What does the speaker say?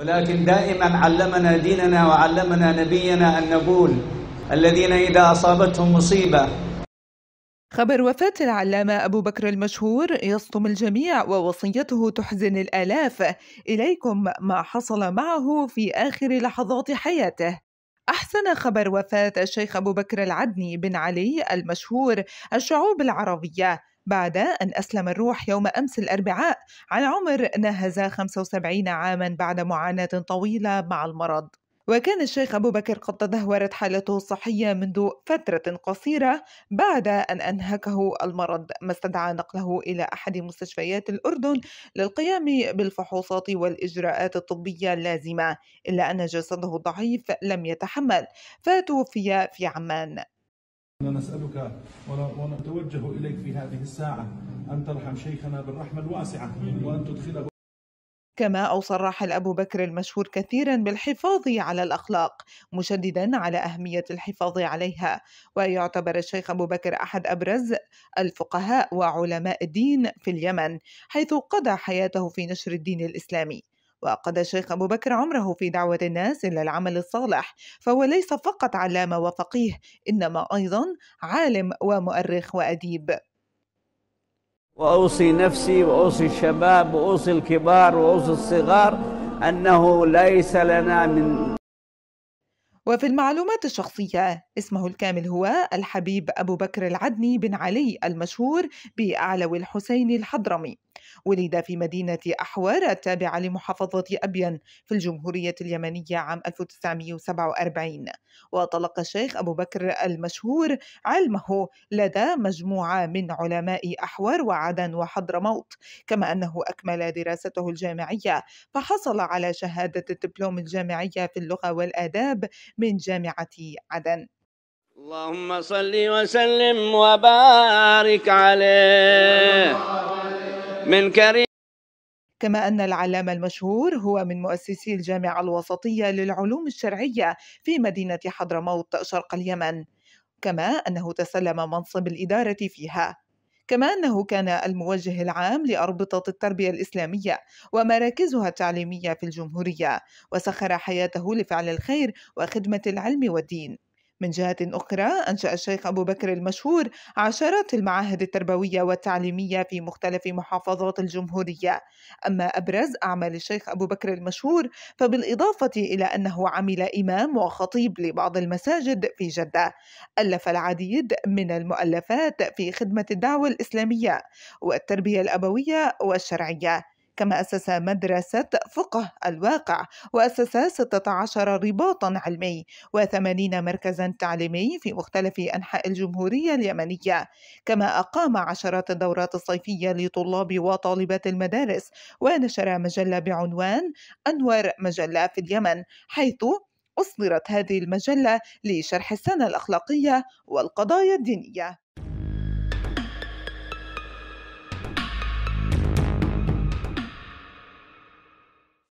ولكن دائما علمنا ديننا وعلمنا نبينا أن نقول الذين إذا أصابتهم مصيبة خبر وفاة العلامة أبو بكر المشهور يصدم الجميع ووصيته تحزن الآلاف إليكم ما حصل معه في آخر لحظات حياته أحسن خبر وفاة الشيخ أبو بكر العدني بن علي المشهور الشعوب العربية بعد أن أسلم الروح يوم أمس الأربعاء على عمر ناهز 75 عاما بعد معاناة طويلة مع المرض وكان الشيخ أبو بكر قد تدهورت حالته الصحية منذ فترة قصيرة بعد أن أنهكه المرض ما استدعى نقله إلى أحد مستشفيات الأردن للقيام بالفحوصات والإجراءات الطبية اللازمة إلا أن جسده الضعيف لم يتحمل فتوفي في عمان نسألك ونتوجه إليك في هذه الساعة أن ترحم شيخنا بالرحمة الواسعة وأن تدخله كما أوصى الراحل أبو بكر المشهور كثيرا بالحفاظ على الأخلاق مشددا على أهمية الحفاظ عليها ويعتبر الشيخ أبو بكر أحد أبرز الفقهاء وعلماء الدين في اليمن حيث قضى حياته في نشر الدين الإسلامي وقد الشيخ أبو بكر عمره في دعوة الناس إلى العمل الصالح فهو ليس فقط علامة وفقيه إنما أيضا عالم ومؤرخ وأديب وأوصي نفسي وأوصي الشباب وأوصي الكبار وأوصي الصغار أنه ليس لنا من وفي المعلومات الشخصية اسمه الكامل هو الحبيب أبو بكر العدني بن علي المشهور بأعلو الحسين الحضرمي ولد في مدينة أحوار التابعة لمحافظة أبين في الجمهورية اليمنية عام 1947 وطلق الشيخ أبو بكر المشهور علمه لدى مجموعة من علماء أحوار وعدن وحضرموت كما أنه أكمل دراسته الجامعية فحصل على شهادة الدبلوم الجامعية في اللغة والآداب من جامعة عدن اللهم صل وسلم وبارك عليه من كريم كما أن العلامة المشهور هو من مؤسسي الجامعة الوسطية للعلوم الشرعية في مدينة حضرموت شرق اليمن كما أنه تسلم منصب الإدارة فيها كما أنه كان الموجه العام لأربطة التربية الإسلامية ومراكزها التعليمية في الجمهورية وسخر حياته لفعل الخير وخدمة العلم والدين من جهة أخرى أنشأ الشيخ أبو بكر المشهور عشرات المعاهد التربوية والتعليمية في مختلف محافظات الجمهورية أما أبرز أعمال الشيخ أبو بكر المشهور فبالإضافة إلى أنه عمل إمام وخطيب لبعض المساجد في جدة ألف العديد من المؤلفات في خدمة الدعوة الإسلامية والتربية الأبوية والشرعية كما أسس مدرسة فقه الواقع وأسس 16 رباطا علمي و80 مركزا تعليمي في مختلف أنحاء الجمهورية اليمنية كما أقام عشرات الدورات الصيفية لطلاب وطالبات المدارس ونشر مجلة بعنوان أنور مجلة في اليمن حيث أصدرت هذه المجلة لشرح السنة الأخلاقية والقضايا الدينية